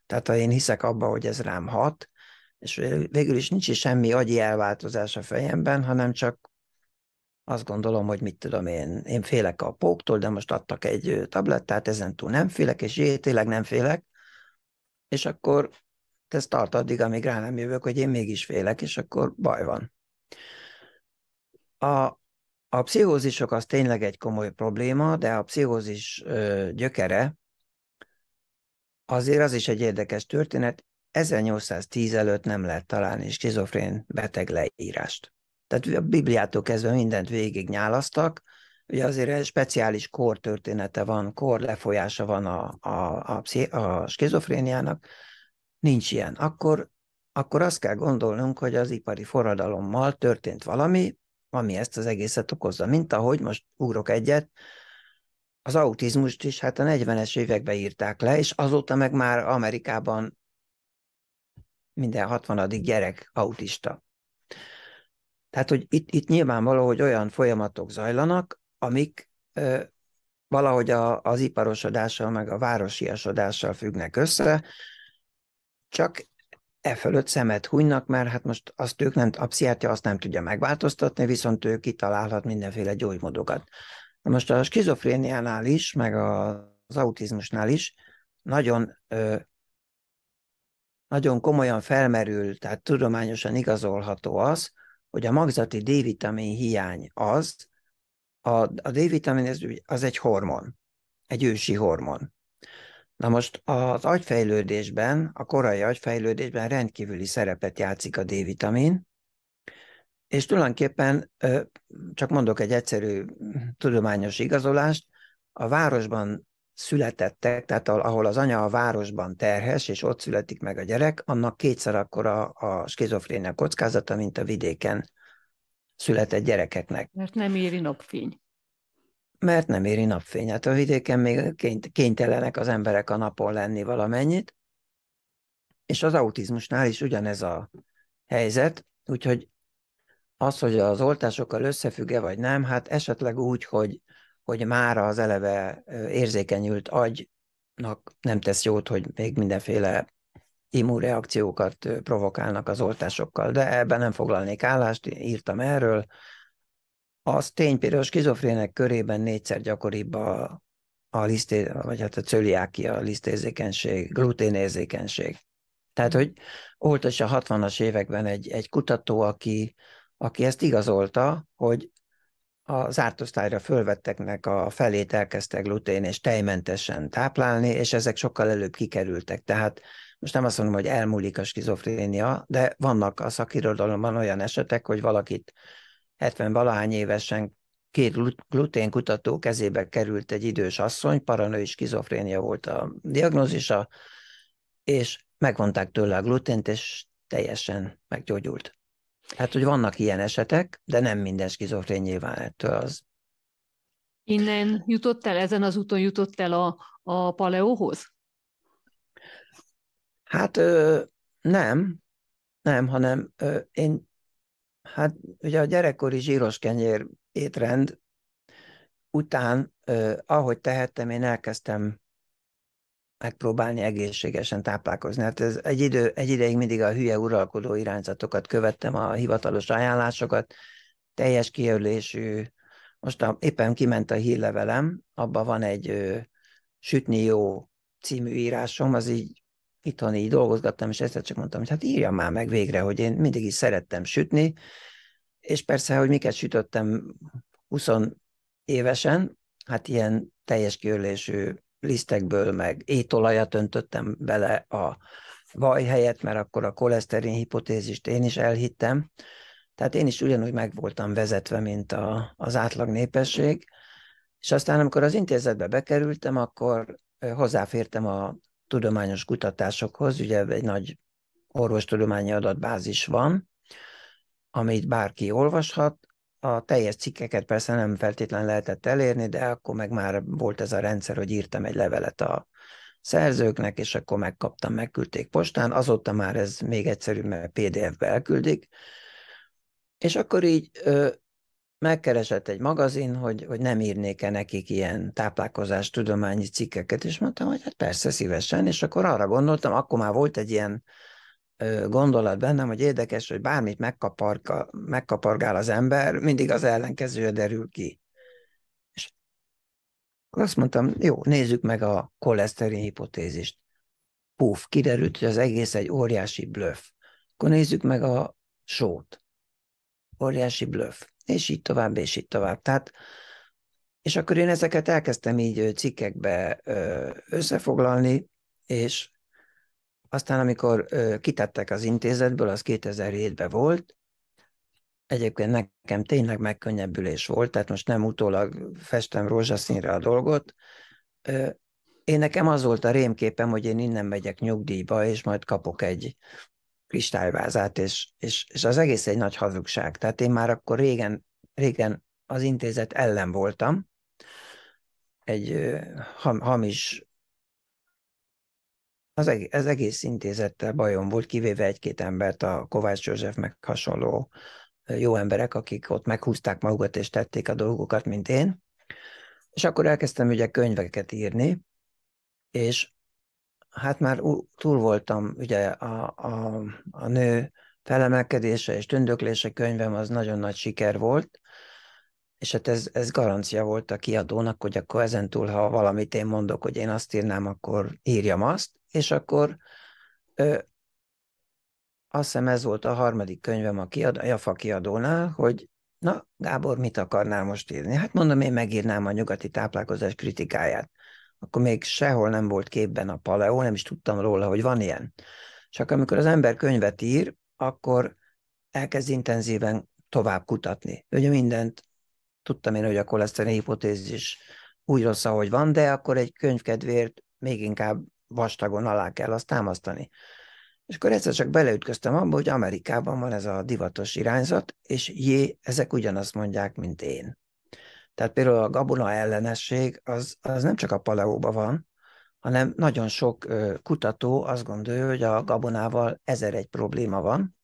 tehát ha én hiszek abba, hogy ez rám hat, és végül is nincs is semmi agyi elváltozás a fejemben, hanem csak azt gondolom, hogy mit tudom én, én félek a póktól, de most adtak egy tablettát, ezen túl nem félek, és jé, tényleg nem félek, és akkor ez tart addig, amíg rá nem jövök, hogy én mégis félek, és akkor baj van. A, a pszichózisok az tényleg egy komoly probléma, de a pszichózis ö, gyökere azért az is egy érdekes történet. 1810 előtt nem lehet találni skizofrén beteg leírást. Tehát a Bibliától kezdve mindent végig nyálasztak, ugye azért egy speciális kor története van, kor lefolyása van a, a, a, a skizofréniának, Nincs ilyen. Akkor, akkor azt kell gondolnunk, hogy az ipari forradalommal történt valami, ami ezt az egészet okozza. Mint ahogy most ugrok egyet, az autizmust is hát a 40-es évekbe írták le, és azóta meg már Amerikában minden 60. gyerek autista. Tehát, hogy itt, itt nyilvánvaló, hogy olyan folyamatok zajlanak, amik ö, valahogy a, az iparosodással meg a városiasodással függnek össze, csak e fölött szemet hunynak, mert hát most azt ők nem, a pszichiátria azt nem tudja megváltoztatni, viszont ő kitalálhat mindenféle gyógymódokat. Na most a skizofréniánál is, meg az autizmusnál is nagyon nagyon komolyan felmerül, tehát tudományosan igazolható az, hogy a magzati D-vitamin hiány az, a, a D-vitamin az, az egy hormon, egy ősi hormon. Na most az agyfejlődésben, a korai agyfejlődésben rendkívüli szerepet játszik a D-vitamin, és tulajdonképpen csak mondok egy egyszerű tudományos igazolást, a városban születettek, tehát ahol az anya a városban terhes, és ott születik meg a gyerek, annak kétszer akkora a skizofrénia kockázata, mint a vidéken született gyerekeknek. Mert nem éri napfény mert nem éri napfényet. A vidéken még kénytelenek az emberek a napon lenni valamennyit, és az autizmusnál is ugyanez a helyzet, úgyhogy az, hogy az oltásokkal összefügge vagy nem, hát esetleg úgy, hogy, hogy már az eleve érzékenyült agynak nem tesz jót, hogy még mindenféle immunreakciókat provokálnak az oltásokkal. De ebben nem foglalnék állást, írtam erről, az tény, például a skizofrének körében négyszer gyakoribb a, a liszté, vagy hát a cöliákia, a lisztérzékenység, gluténérzékenység. Tehát, hogy volt is a 60-as években egy, egy kutató, aki, aki ezt igazolta, hogy a zárt osztályra fölvetteknek a felét elkezdte glutén és tejmentesen táplálni, és ezek sokkal előbb kikerültek. Tehát most nem azt mondom, hogy elmúlik a skizofrénia, de vannak a szakirodalomban olyan esetek, hogy valakit 70 valahány évesen két gluténkutató kezébe került egy idős asszony, paranoi skizofrénia volt a diagnózisa, és megvonták tőle a glutént, és teljesen meggyógyult. Hát, hogy vannak ilyen esetek, de nem minden skizofrén nyilván ettől az. Innen jutott el, ezen az úton jutott el a, a paleóhoz? Hát ö, nem, nem, hanem ö, én Hát ugye a gyerekkori zsíros kenyér étrend után, eh, ahogy tehettem, én elkezdtem megpróbálni egészségesen táplálkozni. Hát ez egy, idő, egy ideig mindig a hülye uralkodó irányzatokat követtem, a hivatalos ajánlásokat, teljes kijelölésű, most a, éppen kiment a hírlevelem, abban van egy ö, sütni jó című írásom, az így itthon így dolgozgattam, és ezt csak mondtam, hogy hát írjam már meg végre, hogy én mindig is szerettem sütni, és persze, hogy miket sütöttem 20 évesen, hát ilyen teljes kiörlésű lisztekből, meg étolajat öntöttem bele a vaj helyett, mert akkor a koleszterin hipotézist én is elhittem. Tehát én is ugyanúgy meg voltam vezetve, mint a, az átlag népesség. És aztán, amikor az intézetbe bekerültem, akkor hozzáfértem a tudományos kutatásokhoz, ugye egy nagy orvostudományi adatbázis van, amit bárki olvashat, a teljes cikkeket persze nem feltétlen lehetett elérni, de akkor meg már volt ez a rendszer, hogy írtam egy levelet a szerzőknek, és akkor megkaptam, megküldték postán. Azóta már ez még egyszerűbb, mert PDF-be elküldik. És akkor így megkeresett egy magazin, hogy, hogy nem írnék-e nekik ilyen táplálkozás tudományi cikkeket, és mondtam, hogy hát persze szívesen, és akkor arra gondoltam, akkor már volt egy ilyen gondolat bennem, hogy érdekes, hogy bármit megkaparka, megkapargál az ember, mindig az ellenkezője derül ki. És azt mondtam, jó, nézzük meg a koleszterin hipotézist. Puff, kiderült, hogy az egész egy óriási blöff. Akkor nézzük meg a sót. Óriási blöff és így tovább, és így tovább. Tehát, és akkor én ezeket elkezdtem így cikkekbe összefoglalni, és aztán, amikor kitettek az intézetből, az 2007-ben volt, egyébként nekem tényleg megkönnyebbülés volt, tehát most nem utólag festem rózsaszínre a dolgot. Én nekem az volt a rémképem, hogy én innen megyek nyugdíjba, és majd kapok egy kristályvázát, és, és, és az egész egy nagy hazugság. Tehát én már akkor régen, régen az intézet ellen voltam, egy ham, hamis, az egész, az egész intézettel bajom volt, kivéve egy-két embert, a Kovács József meg hasonló jó emberek, akik ott meghúzták magukat és tették a dolgokat, mint én. És akkor elkezdtem ugye könyveket írni, és hát már túl voltam, ugye a, a, a nő felemelkedése és tündöklése könyvem az nagyon nagy siker volt, és hát ez, ez garancia volt a kiadónak, hogy akkor ezentúl, ha valamit én mondok, hogy én azt írnám, akkor írjam azt, és akkor ö, azt hiszem ez volt a harmadik könyvem a, kiad, a Jafa kiadónál, hogy na, Gábor, mit akarnál most írni? Hát mondom, én megírnám a nyugati táplálkozás kritikáját akkor még sehol nem volt képben a paleó, nem is tudtam róla, hogy van ilyen. Csak amikor az ember könyvet ír, akkor elkezd intenzíven tovább kutatni. Ugye mindent tudtam én, hogy a koleszterin hipotézis úgy rossz, ahogy van, de akkor egy könyvkedvért még inkább vastagon alá kell azt támasztani. És akkor egyszer csak beleütköztem abba, hogy Amerikában van ez a divatos irányzat, és jé, ezek ugyanazt mondják, mint én. Tehát például a gabona ellenesség az, az nem csak a paleóban van, hanem nagyon sok kutató azt gondolja, hogy a gabonával ezer egy probléma van,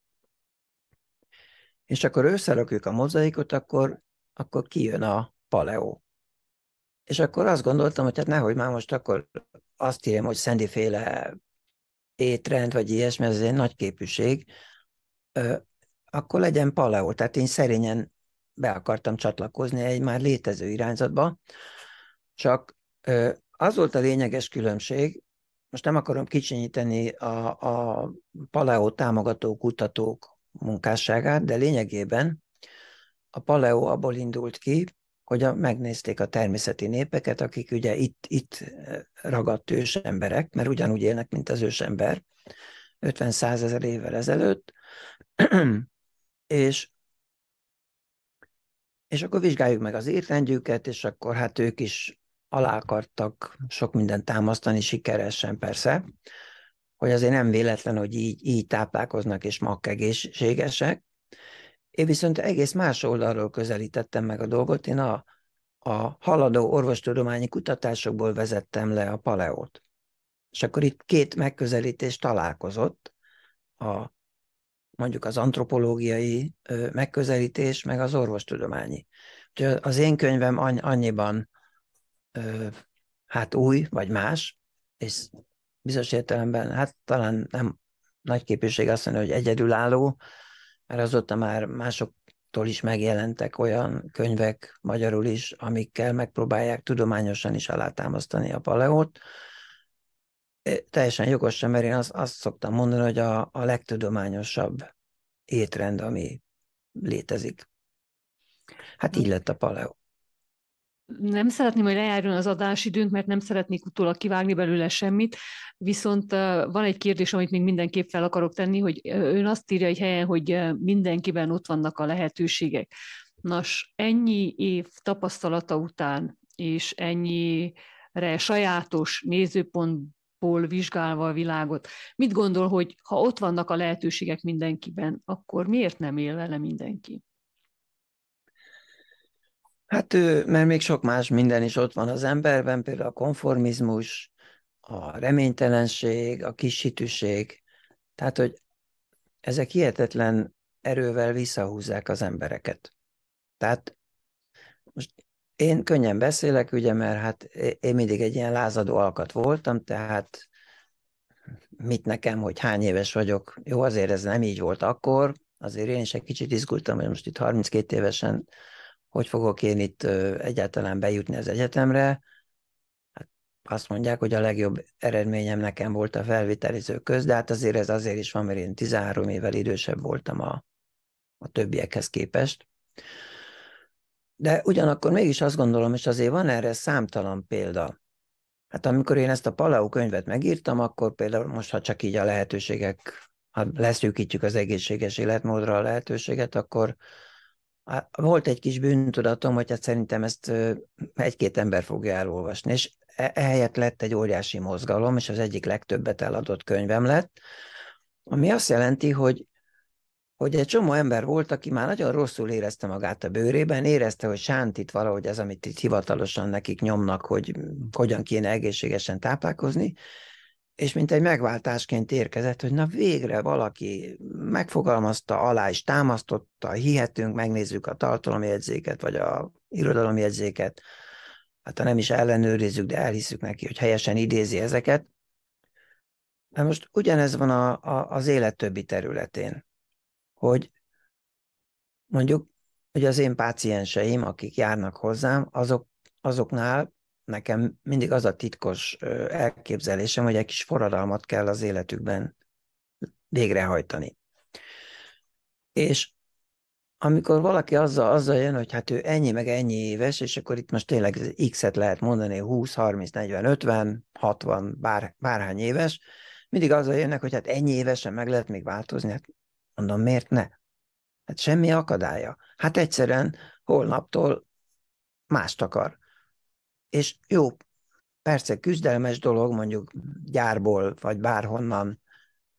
és akkor összerakjuk a mozaikot, akkor, akkor kijön a paleó. És akkor azt gondoltam, hogy hát nehogy már most akkor azt írjam, hogy szendiféle étrend, vagy ilyesmi, ez egy nagy képűség, akkor legyen paleó. Tehát én szerényen be akartam csatlakozni egy már létező irányzatba, csak az volt a lényeges különbség, most nem akarom kicsinyíteni a, a paleo támogató kutatók munkásságát, de lényegében a paleo abból indult ki, hogy a, megnézték a természeti népeket, akik ugye itt, itt ragadt emberek, mert ugyanúgy élnek, mint az ember 50-100 ezer évvel ezelőtt, <clears throat> és és akkor vizsgáljuk meg az étrendjüket, és akkor hát ők is alá akartak sok mindent támasztani, sikeresen persze, hogy azért nem véletlen, hogy így, így táplálkoznak és egészségesek. Én viszont egész más oldalról közelítettem meg a dolgot. Én a, a haladó orvostudományi kutatásokból vezettem le a paleót. És akkor itt két megközelítés találkozott. A mondjuk az antropológiai megközelítés, meg az orvostudományi. Úgyhogy az én könyvem annyiban hát új, vagy más, és bizonyos értelemben, hát talán nem nagy képviség azt mondani, hogy egyedülálló, mert azóta már másoktól is megjelentek olyan könyvek magyarul is, amikkel megpróbálják tudományosan is alátámasztani a paleót, teljesen sem, mert én azt, azt szoktam mondani, hogy a, a legtudományosabb étrend, ami létezik. Hát így lett a paleo. Nem szeretném, hogy lejárjon az adásidőnk, mert nem szeretnék utólag kivágni belőle semmit, viszont van egy kérdés, amit még mindenképp fel akarok tenni, hogy ön azt írja egy helyen, hogy mindenkiben ott vannak a lehetőségek. Nos, ennyi év tapasztalata után és ennyire sajátos nézőpont szempontból vizsgálva a világot. Mit gondol, hogy ha ott vannak a lehetőségek mindenkiben, akkor miért nem él vele mindenki? Hát mert még sok más minden is ott van az emberben, például a konformizmus, a reménytelenség, a kisítőség. Tehát, hogy ezek hihetetlen erővel visszahúzzák az embereket. Tehát most én könnyen beszélek, ugye, mert hát én mindig egy ilyen lázadó alkat voltam, tehát mit nekem, hogy hány éves vagyok. Jó, azért ez nem így volt akkor, azért én is egy kicsit izgultam, hogy most itt 32 évesen hogy fogok én itt egyáltalán bejutni az egyetemre. Hát azt mondják, hogy a legjobb eredményem nekem volt a felvételiző köz, de hát azért ez azért is van, mert én 13 évvel idősebb voltam a, a többiekhez képest. De ugyanakkor mégis azt gondolom, és azért van erre számtalan példa. Hát amikor én ezt a Palau könyvet megírtam, akkor például most, ha csak így a lehetőségek, ha leszűkítjük az egészséges életmódra a lehetőséget, akkor volt egy kis bűntudatom, hogy hát szerintem ezt egy-két ember fogja elolvasni, és e, ehelyett lett egy óriási mozgalom, és az egyik legtöbbet eladott könyvem lett, ami azt jelenti, hogy hogy egy csomó ember volt, aki már nagyon rosszul érezte magát a bőrében, érezte, hogy sántít valahogy ez, amit itt hivatalosan nekik nyomnak, hogy hogyan kéne egészségesen táplálkozni, és mint egy megváltásként érkezett, hogy na végre valaki megfogalmazta, alá is támasztotta, hihetünk, megnézzük a tartalomjegyzéket, vagy a irodalomjegyzéket, hát ha nem is ellenőrizzük, de elhiszük neki, hogy helyesen idézi ezeket. De most ugyanez van a, a, az élet többi területén hogy mondjuk, hogy az én pácienseim, akik járnak hozzám, azok, azoknál nekem mindig az a titkos elképzelésem, hogy egy kis forradalmat kell az életükben végrehajtani. És amikor valaki azzal, azzal jön, hogy hát ő ennyi meg ennyi éves, és akkor itt most tényleg x-et lehet mondani, 20, 30, 40, 50, 60, bár, bárhány éves, mindig azzal jönnek, hogy hát ennyi évesen meg lehet még változni, hát Mondom, miért ne? Hát semmi akadálya. Hát egyszerűen holnaptól mást akar. És jó, persze küzdelmes dolog mondjuk gyárból, vagy bárhonnan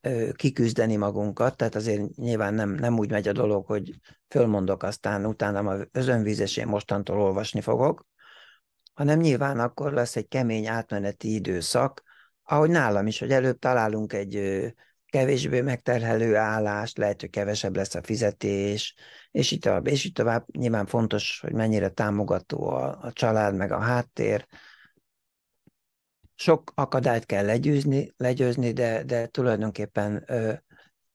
ö, kiküzdeni magunkat, tehát azért nyilván nem, nem úgy megy a dolog, hogy fölmondok, aztán utána az özönvízes én mostantól olvasni fogok, hanem nyilván akkor lesz egy kemény átmeneti időszak, ahogy nálam is, hogy előbb találunk egy kevésbé megterhelő állás, lehet, hogy kevesebb lesz a fizetés, és így tovább, és így tovább. Nyilván fontos, hogy mennyire támogató a, a család, meg a háttér. Sok akadályt kell legyőzni, legyőzni de, de tulajdonképpen ö,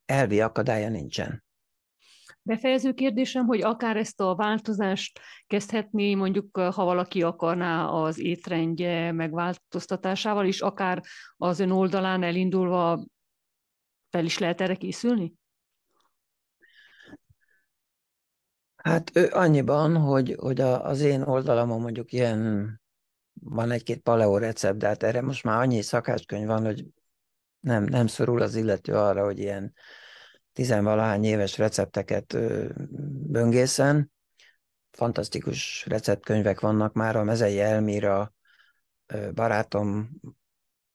elvi akadálya nincsen. Befejező kérdésem, hogy akár ezt a változást kezdhetné mondjuk, ha valaki akarná az étrendje megváltoztatásával is, akár az ön oldalán elindulva fel is lehet erre készülni? Hát ő annyiban, hogy, hogy a, az én oldalamon mondjuk ilyen van egy-két paleo recept, de hát erre most már annyi szakácskönyv van, hogy nem, nem szorul az illető arra, hogy ilyen tizenvalahány éves recepteket böngészen. Fantasztikus receptkönyvek vannak már, a Mezei Elmira barátom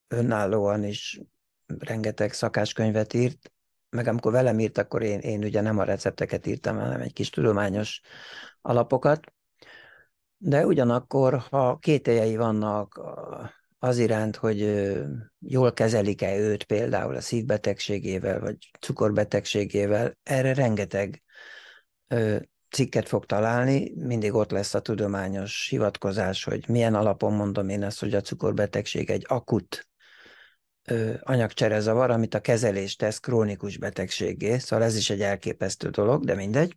önállóan is rengeteg szakáskönyvet írt, meg amikor velem írt, akkor én, én ugye nem a recepteket írtam, hanem egy kis tudományos alapokat, de ugyanakkor, ha kételjei vannak az iránt, hogy jól kezelik-e őt például a szívbetegségével, vagy cukorbetegségével, erre rengeteg cikket fog találni, mindig ott lesz a tudományos hivatkozás, hogy milyen alapon mondom én ezt, hogy a cukorbetegség egy akut anyagcserezavar, amit a kezelés tesz krónikus betegségé, szóval ez is egy elképesztő dolog, de mindegy.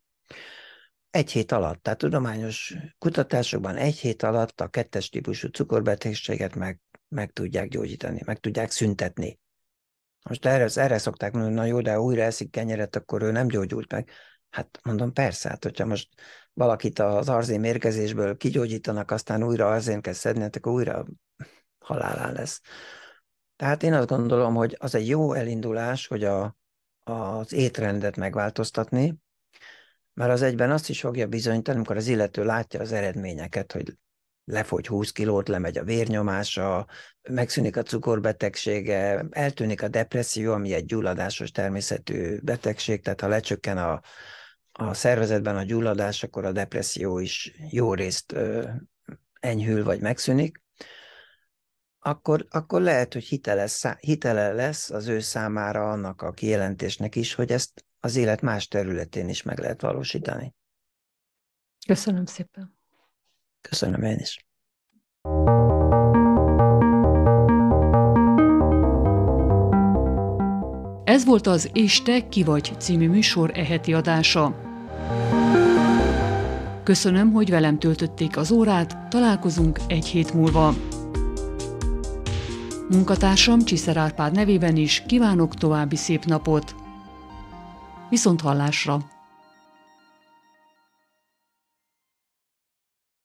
Egy hét alatt, tehát tudományos kutatásokban egy hét alatt a kettes típusú cukorbetegséget meg, meg tudják gyógyítani, meg tudják szüntetni. Most erre, erre szokták mondani, na jó, de ha újra eszik kenyeret, akkor ő nem gyógyult meg. Hát mondom, persze, hát hogyha most valakit az arzén mérgezésből kigyógyítanak, aztán újra arzén kell szedni, hát akkor újra halálán lesz. Tehát én azt gondolom, hogy az egy jó elindulás, hogy a, az étrendet megváltoztatni, mert az egyben azt is fogja bizonyítani, amikor az illető látja az eredményeket, hogy lefogy 20 kilót, lemegy a vérnyomása, megszűnik a cukorbetegsége, eltűnik a depresszió, ami egy gyulladásos természetű betegség, tehát ha lecsökken a, a szervezetben a gyulladás, akkor a depresszió is jó részt ö, enyhül vagy megszűnik akkor, akkor lehet, hogy hiteles, hitele lesz az ő számára annak a kijelentésnek is, hogy ezt az élet más területén is meg lehet valósítani. Köszönöm szépen. Köszönöm én is. Ez volt az És te ki vagy című műsor eheti adása. Köszönöm, hogy velem töltötték az órát, találkozunk egy hét múlva. Munkatársam Csiszer Árpád nevében is kívánok további szép napot. Viszont hallásra!